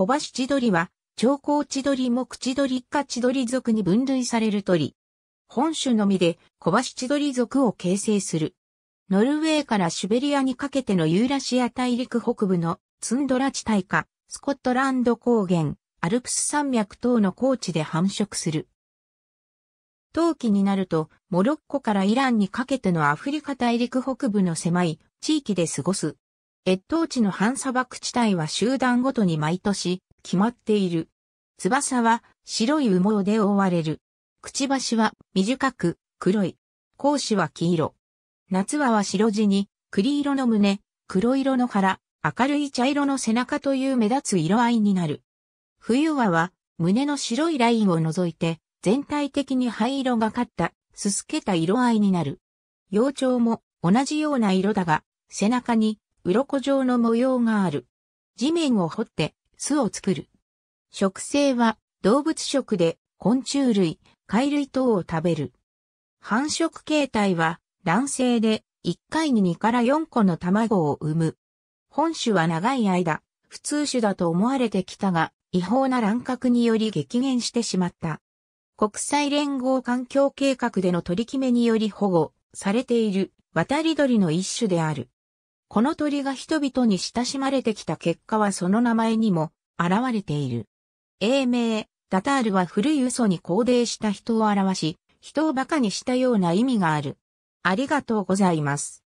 小橋千鳥は、長江千鳥目千鳥家千鳥族に分類される鳥。本種のみで小橋千鳥族を形成する。ノルウェーからシュベリアにかけてのユーラシア大陸北部のツンドラ地帯か、スコットランド高原、アルプス山脈等の高地で繁殖する。冬季になると、モロッコからイランにかけてのアフリカ大陸北部の狭い地域で過ごす。越冬地の半砂漠地帯は集団ごとに毎年決まっている。翼は白い羽毛で覆われる。くちばしは短く黒い。甲子は黄色。夏はは白地に栗色の胸、黒色の腹、明るい茶色の背中という目立つ色合いになる。冬はは胸の白いラインを除いて全体的に灰色がかったすすけた色合いになる。幼鳥も同じような色だが背中に鱗状の模様がある。地面を掘って巣を作る。食性は動物食で昆虫類、貝類等を食べる。繁殖形態は卵性で1回に2から4個の卵を産む。本種は長い間、普通種だと思われてきたが、違法な乱獲により激減してしまった。国際連合環境計画での取り決めにより保護されている渡り鳥の一種である。この鳥が人々に親しまれてきた結果はその名前にも現れている。英名、ダタールは古い嘘に肯定した人を表し、人を馬鹿にしたような意味がある。ありがとうございます。